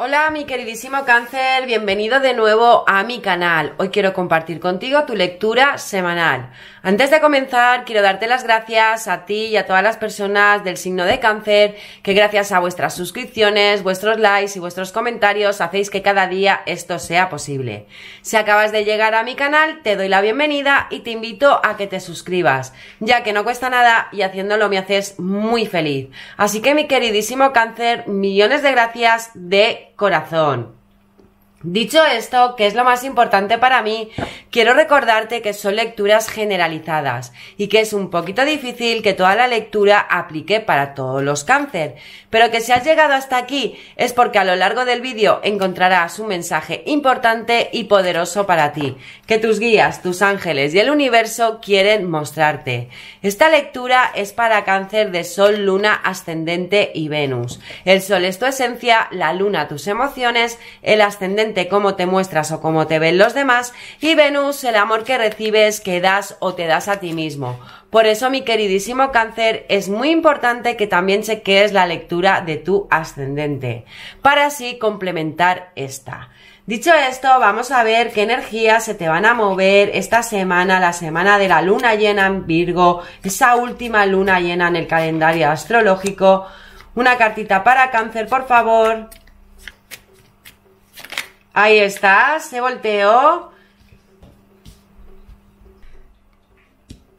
Hola mi queridísimo cáncer, bienvenido de nuevo a mi canal. Hoy quiero compartir contigo tu lectura semanal. Antes de comenzar, quiero darte las gracias a ti y a todas las personas del signo de cáncer que gracias a vuestras suscripciones, vuestros likes y vuestros comentarios hacéis que cada día esto sea posible. Si acabas de llegar a mi canal, te doy la bienvenida y te invito a que te suscribas, ya que no cuesta nada y haciéndolo me haces muy feliz. Así que mi queridísimo cáncer, millones de gracias de corazón. Dicho esto, que es lo más importante para mí, quiero recordarte que son lecturas generalizadas y que es un poquito difícil que toda la lectura aplique para todos los cáncer, pero que si has llegado hasta aquí es porque a lo largo del vídeo encontrarás un mensaje importante y poderoso para ti, que tus guías, tus ángeles y el universo quieren mostrarte. Esta lectura es para cáncer de Sol, Luna, Ascendente y Venus. El Sol es tu esencia, la Luna tus emociones, el Ascendente cómo te muestras o cómo te ven los demás, y Venus, el amor que recibes, que das o te das a ti mismo. Por eso, mi queridísimo cáncer, es muy importante que también chequees la lectura de tu ascendente, para así complementar esta. Dicho esto, vamos a ver qué energías se te van a mover esta semana, la semana de la luna llena en Virgo, esa última luna llena en el calendario astrológico. Una cartita para cáncer, por favor. Ahí está, se volteó.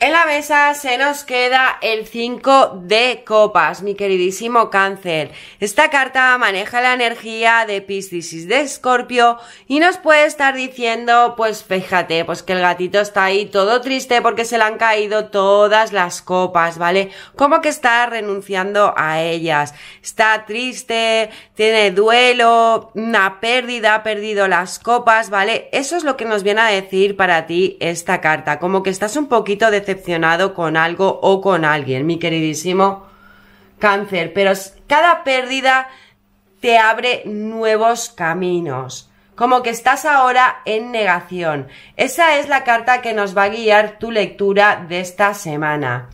En la mesa se nos queda el 5 de copas, mi queridísimo cáncer. Esta carta maneja la energía de Piscis y de Escorpio y nos puede estar diciendo, pues fíjate, pues que el gatito está ahí todo triste porque se le han caído todas las copas, ¿vale? Como que está renunciando a ellas. Está triste, tiene duelo, una pérdida, ha perdido las copas, ¿vale? Eso es lo que nos viene a decir para ti esta carta, como que estás un poquito de con algo o con alguien, mi queridísimo cáncer. Pero cada pérdida te abre nuevos caminos. Como que estás ahora en negación. Esa es la carta que nos va a guiar tu lectura de esta semana.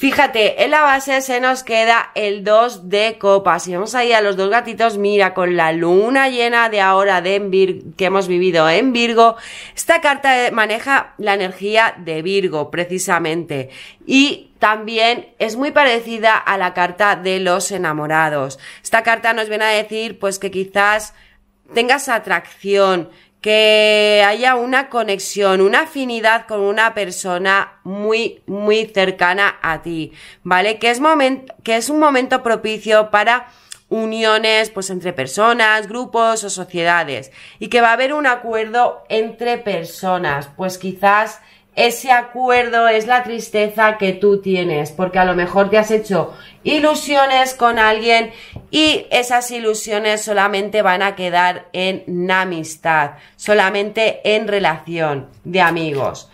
Fíjate, en la base se nos queda el 2 de copas. Y vamos ahí a los dos gatitos. Mira, con la luna llena de ahora de que hemos vivido en Virgo, esta carta eh, maneja la energía de Virgo, precisamente. Y también es muy parecida a la carta de los enamorados. Esta carta nos viene a decir, pues que quizás tengas atracción, que haya una conexión, una afinidad con una persona muy, muy cercana a ti, ¿vale? Que es, momento, que es un momento propicio para uniones pues entre personas, grupos o sociedades y que va a haber un acuerdo entre personas, pues quizás ese acuerdo es la tristeza que tú tienes, porque a lo mejor te has hecho ilusiones con alguien y esas ilusiones solamente van a quedar en amistad, solamente en relación de amigos.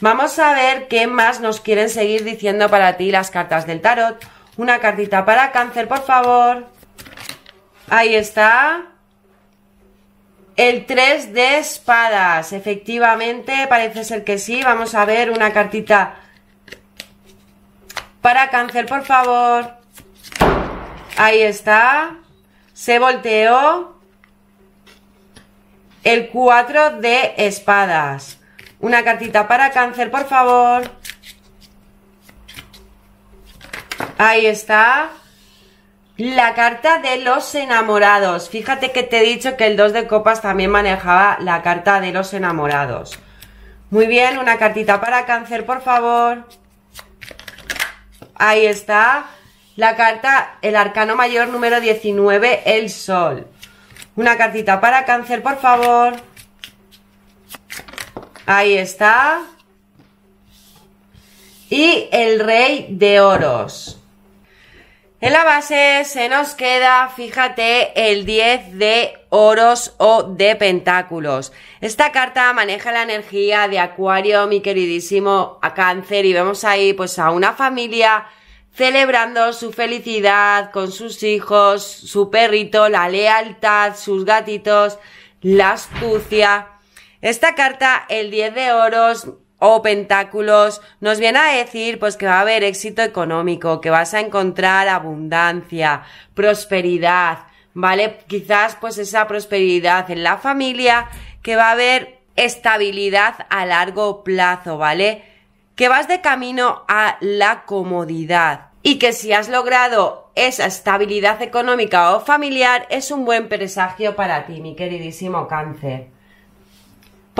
Vamos a ver qué más nos quieren seguir diciendo para ti las cartas del tarot. Una cartita para cáncer, por favor. Ahí está. El 3 de espadas, efectivamente, parece ser que sí. Vamos a ver una cartita para cáncer, por favor. Ahí está. Se volteó. El 4 de espadas. Una cartita para cáncer, por favor. Ahí está. La carta de los enamorados. Fíjate que te he dicho que el 2 de copas también manejaba la carta de los enamorados. Muy bien, una cartita para cáncer, por favor. Ahí está. La carta, el arcano mayor número 19, el sol. Una cartita para cáncer, por favor. Ahí está. Y el rey de oros. En la base se nos queda, fíjate, el 10 de oros o de pentáculos. Esta carta maneja la energía de Acuario, mi queridísimo a Cáncer, y vemos ahí pues a una familia celebrando su felicidad con sus hijos, su perrito, la lealtad, sus gatitos, la astucia. Esta carta, el 10 de oros, o pentáculos, nos viene a decir pues que va a haber éxito económico, que vas a encontrar abundancia, prosperidad, ¿vale? Quizás pues esa prosperidad en la familia, que va a haber estabilidad a largo plazo, ¿vale? Que vas de camino a la comodidad y que si has logrado esa estabilidad económica o familiar es un buen presagio para ti, mi queridísimo cáncer.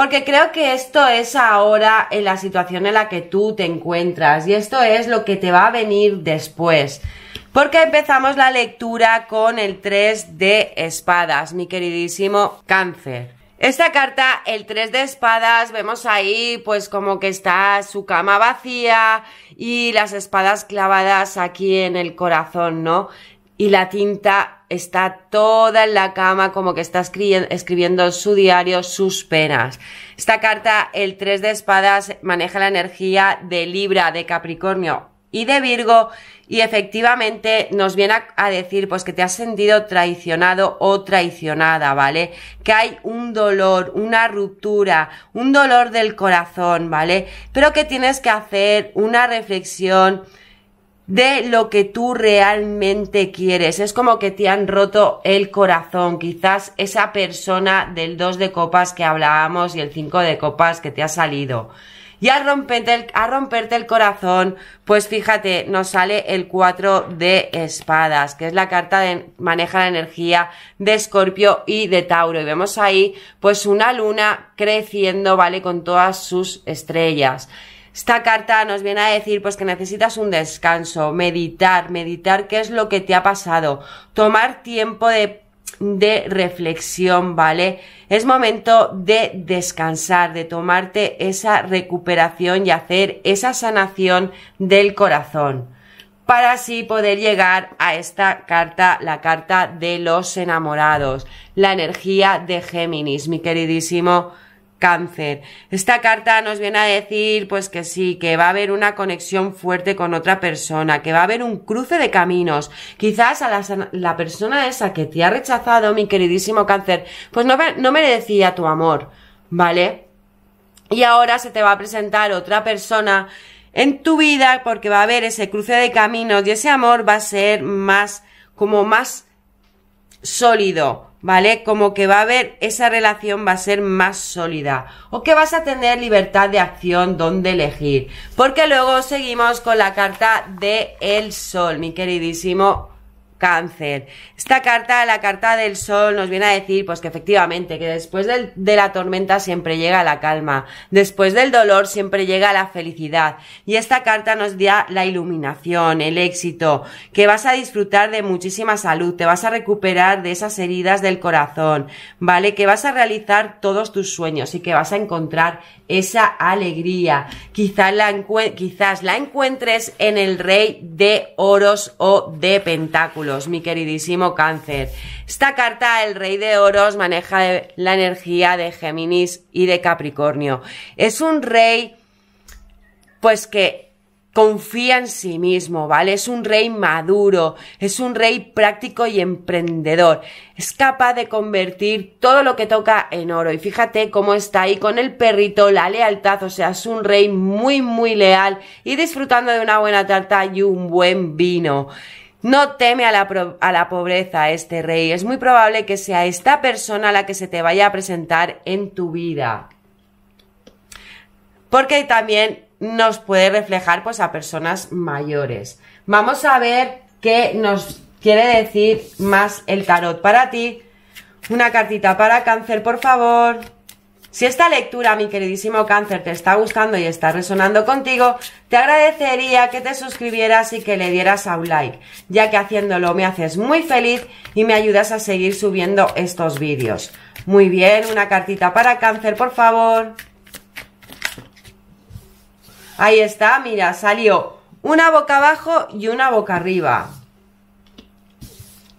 Porque creo que esto es ahora en la situación en la que tú te encuentras y esto es lo que te va a venir después. Porque empezamos la lectura con el 3 de espadas, mi queridísimo cáncer. Esta carta, el 3 de espadas, vemos ahí pues como que está su cama vacía y las espadas clavadas aquí en el corazón, ¿no? Y la tinta está toda en la cama como que está escribiendo su diario, sus penas. Esta carta, el 3 de espadas, maneja la energía de Libra, de Capricornio y de Virgo y efectivamente nos viene a, decir pues que te has sentido traicionado o traicionada, ¿vale? Que hay un dolor, una ruptura, un dolor del corazón, ¿vale? Pero que tienes que hacer una reflexión, de lo que tú realmente quieres. Es como que te han roto el corazón. Quizás esa persona del 2 de copas que hablábamos y el 5 de copas que te ha salido. Y a romperte, el, romperte el corazón, pues fíjate, nos sale el 4 de espadas, que es la carta de maneja la energía de Escorpio y de Tauro. Y vemos ahí, pues una luna creciendo, ¿vale? Con todas sus estrellas. Esta carta nos viene a decir pues que necesitas un descanso, meditar, meditar qué es lo que te ha pasado, tomar tiempo de, de reflexión, ¿vale? Es momento de descansar, de tomarte esa recuperación y hacer esa sanación del corazón para así poder llegar a esta carta, la carta de los enamorados, la energía de Géminis, mi queridísimo cáncer. Esta carta nos viene a decir pues que sí, que va a haber una conexión fuerte con otra persona, que va a haber un cruce de caminos. Quizás a la, persona esa que te ha rechazado, mi queridísimo cáncer, pues no, no merecía tu amor, ¿vale? Y ahora se te va a presentar otra persona en tu vida porque va a haber ese cruce de caminos y ese amor va a ser más, como más sólido, ¿vale? Como que va a haber, esa relación va a ser más sólida o que vas a tener libertad de acción donde elegir. Porque luego seguimos con la carta de el sol, mi queridísimo Cáncer. Esta carta, la carta del sol, nos viene a decir, pues que efectivamente, que después de la tormenta siempre llega la calma, después del dolor siempre llega la felicidad. Y esta carta nos da la iluminación, el éxito, que vas a disfrutar de muchísima salud, te vas a recuperar de esas heridas del corazón, ¿vale? Que vas a realizar todos tus sueños y que vas a encontrar esa alegría. Quizás la, quizás la encuentres en el rey de oros o de pentáculos, mi queridísimo cáncer. Esta carta, el rey de oros, maneja la energía de Géminis y de Capricornio. Es un rey, pues que confía en sí mismo, ¿vale? Es un rey maduro, es un rey práctico y emprendedor. Es capaz de convertir todo lo que toca en oro. Y fíjate cómo está ahí con el perrito, la lealtad, o sea, es un rey muy, muy leal y disfrutando de una buena tarta y un buen vino. No teme a la, pobreza este rey. Es muy probable que sea esta persona la que se te vaya a presentar en tu vida. Porque también nos puede reflejar pues a personas mayores. Vamos a ver qué nos quiere decir más el tarot para ti. Una cartita para cáncer, por favor. Si esta lectura, mi queridísimo cáncer, te está gustando y está resonando contigo, te agradecería que te suscribieras y que le dieras a un like, ya que haciéndolo me haces muy feliz y me ayudas a seguir subiendo estos vídeos. Muy bien, una cartita para cáncer, por favor. Ahí está, mira, salió una boca abajo y una boca arriba.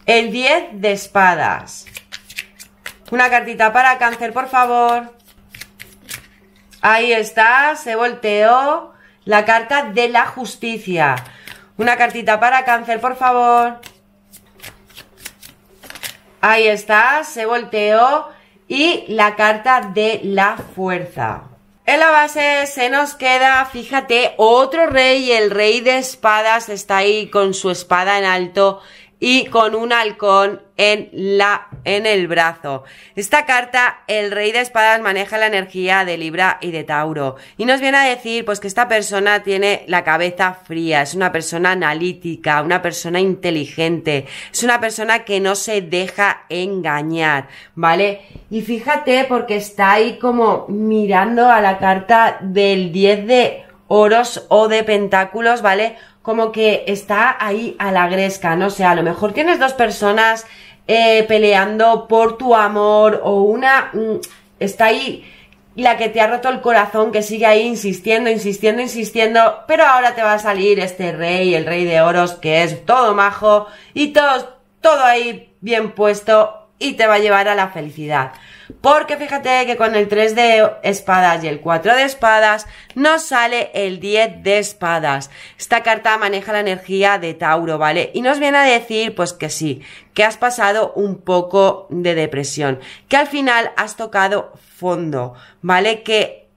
El 10 de espadas. Una cartita para cáncer, por favor. Ahí está, se volteó la carta de la justicia. Una cartita para cáncer, por favor. Ahí está, se volteó. Y la carta de la fuerza. En la base se nos queda, fíjate, otro rey, el rey de espadas está ahí con su espada en alto y con un halcón en, la, en el brazo. Esta carta, el rey de espadas maneja la energía de Libra y de Tauro. Y nos viene a decir, pues que esta persona tiene la cabeza fría, es una persona analítica, una persona inteligente, es una persona que no se deja engañar, ¿vale? Y fíjate porque está ahí como mirando a la carta del 10 de oros o de pentáculos, ¿vale? como que está ahí a la gresca, no sé, sea, a lo mejor tienes dos personas eh, peleando por tu amor o una mm, está ahí la que te ha roto el corazón, que sigue ahí insistiendo, insistiendo, insistiendo, pero ahora te va a salir este rey, el rey de oros, que es todo majo y todo, todo ahí bien puesto y te va a llevar a la felicidad. Porque fíjate que con el 3 de espadas y el 4 de espadas nos sale el 10 de espadas. Esta carta maneja la energía de Tauro, ¿vale? Y nos viene a decir pues que sí, que has pasado un poco de depresión, que al final has tocado fondo, ¿vale? Que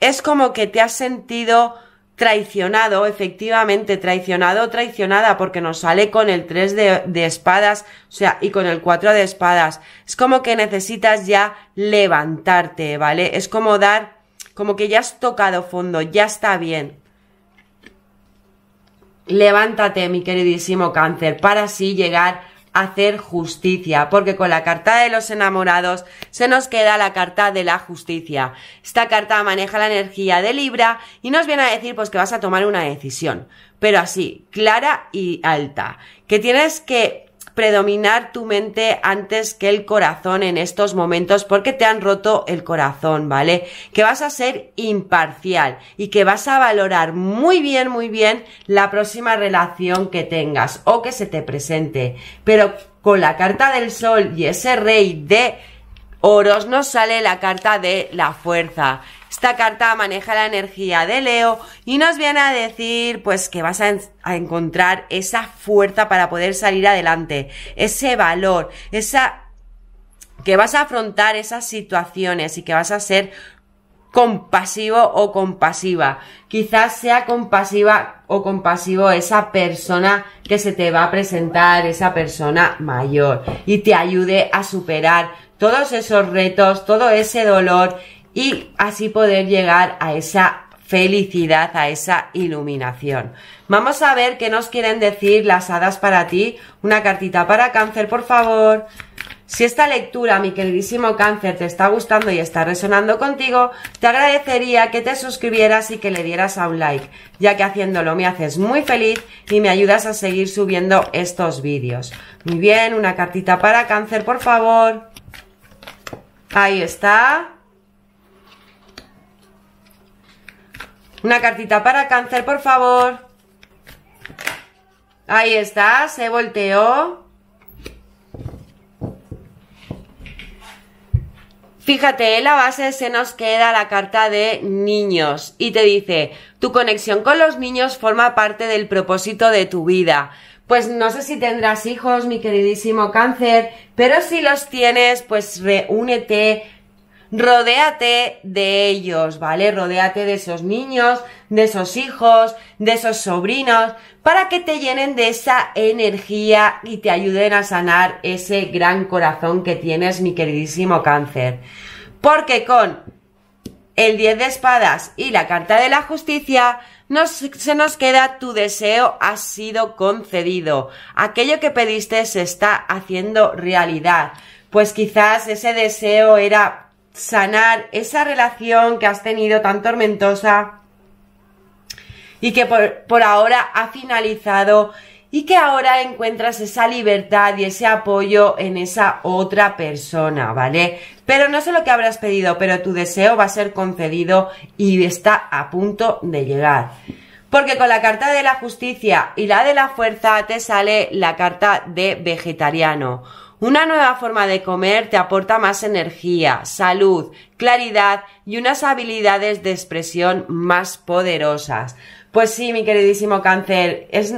es como que te has sentido traicionado, efectivamente, traicionado, traicionada, porque nos sale con el 3 de, espadas, o sea, y con el 4 de espadas. Es como que necesitas ya levantarte, ¿vale? Es como dar, como que ya has tocado fondo, ya está bien. Levántate, mi queridísimo cáncer, para así llegar hacer justicia, porque con la carta de los enamorados se nos queda la carta de la justicia. Esta carta maneja la energía de Libra y nos viene a decir pues que vas a tomar una decisión, pero así, clara y alta, que tienes que predominar tu mente antes que el corazón en estos momentos porque te han roto el corazón, ¿vale? Que vas a ser imparcial y que vas a valorar muy bien, muy bien la próxima relación que tengas o que se te presente. Pero con la carta del sol y ese rey de oros nos sale la carta de la fuerza. Esta carta maneja la energía de Leo y nos viene a decir pues que vas a, encontrar esa fuerza para poder salir adelante, ese valor, esa que vas a afrontar esas situaciones y que vas a ser compasivo o compasiva. Quizás sea compasiva o compasivo esa persona que se te va a presentar, esa persona mayor, y te ayude a superar todos esos retos, todo ese dolor y así poder llegar a esa felicidad, a esa iluminación. Vamos a ver qué nos quieren decir las hadas para ti. Una cartita para cáncer, por favor. Si esta lectura, mi queridísimo cáncer, te está gustando y está resonando contigo, te agradecería que te suscribieras y que le dieras a un like, ya que haciéndolo me haces muy feliz y me ayudas a seguir subiendo estos vídeos. Muy bien, una cartita para cáncer, por favor. Ahí está. Una cartita para cáncer, por favor. Ahí está, se volteó. Fíjate, en la base se nos queda la carta de niños y te dice, tu conexión con los niños forma parte del propósito de tu vida. Pues no sé si tendrás hijos, mi queridísimo cáncer, pero si los tienes, pues reúnete rodéate de ellos, ¿vale? Rodéate de esos niños, de esos hijos, de esos sobrinos, para que te llenen de esa energía y te ayuden a sanar ese gran corazón que tienes, mi queridísimo cáncer. Porque con el 10 de espadas y la carta de la justicia, se nos queda tu deseo ha sido concedido. Aquello que pediste se está haciendo realidad. Pues quizás ese deseo era sanar esa relación que has tenido tan tormentosa y que por, ahora ha finalizado y que ahora encuentras esa libertad y ese apoyo en esa otra persona, ¿vale? Pero no sé lo que habrás pedido, pero tu deseo va a ser concedido y está a punto de llegar. Porque con la carta de la justicia y la de la fuerza te sale la carta de vegetariano. Una nueva forma de comer te aporta más energía, salud, claridad y unas habilidades de expresión más poderosas. Pues sí, mi queridísimo cáncer, es,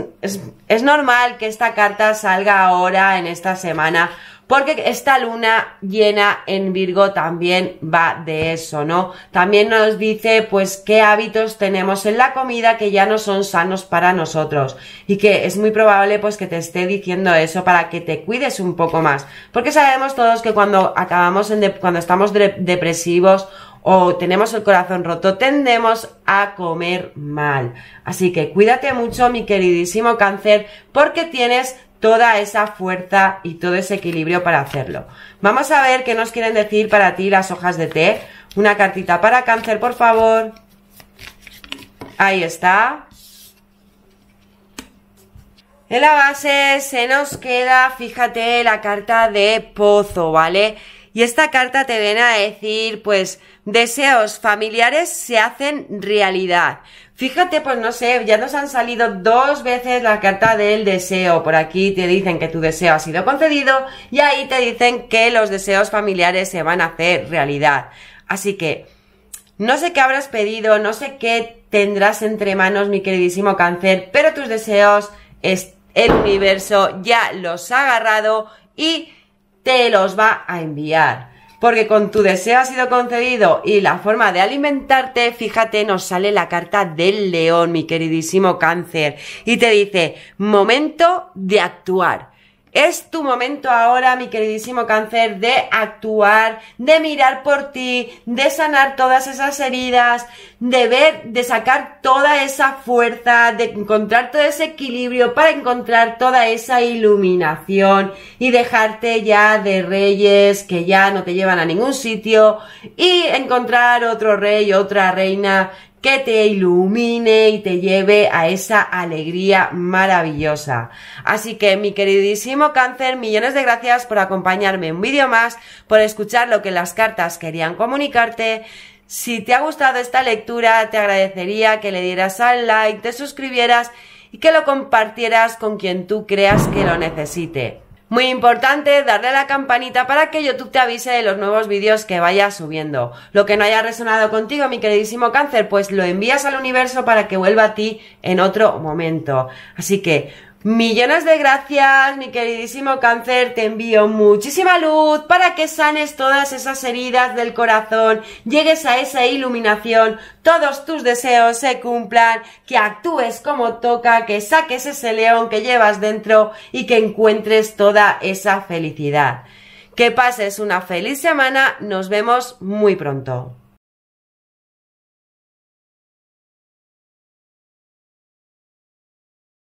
es normal que esta carta salga ahora en esta semana porque esta luna llena en Virgo también va de eso, ¿no? También nos dice pues qué hábitos tenemos en la comida que ya no son sanos para nosotros y que es muy probable pues que te esté diciendo eso para que te cuides un poco más, porque sabemos todos que cuando acabamos en cuando estamos depresivos o tenemos el corazón roto, tendemos a comer mal. Así que cuídate mucho, mi queridísimo cáncer, porque tienes toda esa fuerza y todo ese equilibrio para hacerlo. Vamos a ver qué nos quieren decir para ti las hojas de té. Una cartita para cáncer, por favor. Ahí está. En la base se nos queda, fíjate, la carta de pozo, ¿vale? Y esta carta te viene a decir, pues, deseos familiares se hacen realidad. Fíjate, pues no sé, ya nos han salido dos veces la carta del deseo. Por aquí te dicen que tu deseo ha sido concedido y ahí te dicen que los deseos familiares se van a hacer realidad. Así que, no sé qué habrás pedido, no sé qué tendrás entre manos, mi queridísimo cáncer, pero tus deseos, el universo ya los ha agarrado y te los va a enviar porque con tu deseo ha sido concedido y la forma de alimentarte, fíjate, nos sale la carta del león, mi queridísimo cáncer, y te dice, momento de actuar. Es tu momento ahora, mi queridísimo cáncer, de actuar, de mirar por ti, de sanar todas esas heridas, de ver, de sacar toda esa fuerza, de encontrar todo ese equilibrio para encontrar toda esa iluminación y dejarte ya de reyes que ya no te llevan a ningún sitio y encontrar otro rey, otra reina que te ilumine y te lleve a esa alegría maravillosa. Así que mi queridísimo cáncer, millones de gracias por acompañarme un vídeo más, por escuchar lo que las cartas querían comunicarte. Si te ha gustado esta lectura, te agradecería que le dieras al like, te suscribieras y que lo compartieras con quien tú creas que lo necesite. Muy importante, darle a la campanita para que YouTube te avise de los nuevos vídeos que vaya subiendo. Lo que no haya resonado contigo, mi queridísimo cáncer, pues lo envías al universo para que vuelva a ti en otro momento. Así que Millones de gracias, mi queridísimo cáncer, te envío muchísima luz para que sanes todas esas heridas del corazón, llegues a esa iluminación, todos tus deseos se cumplan, que actúes como toca, que saques ese león que llevas dentro y que encuentres toda esa felicidad. Que pases una feliz semana, nos vemos muy pronto.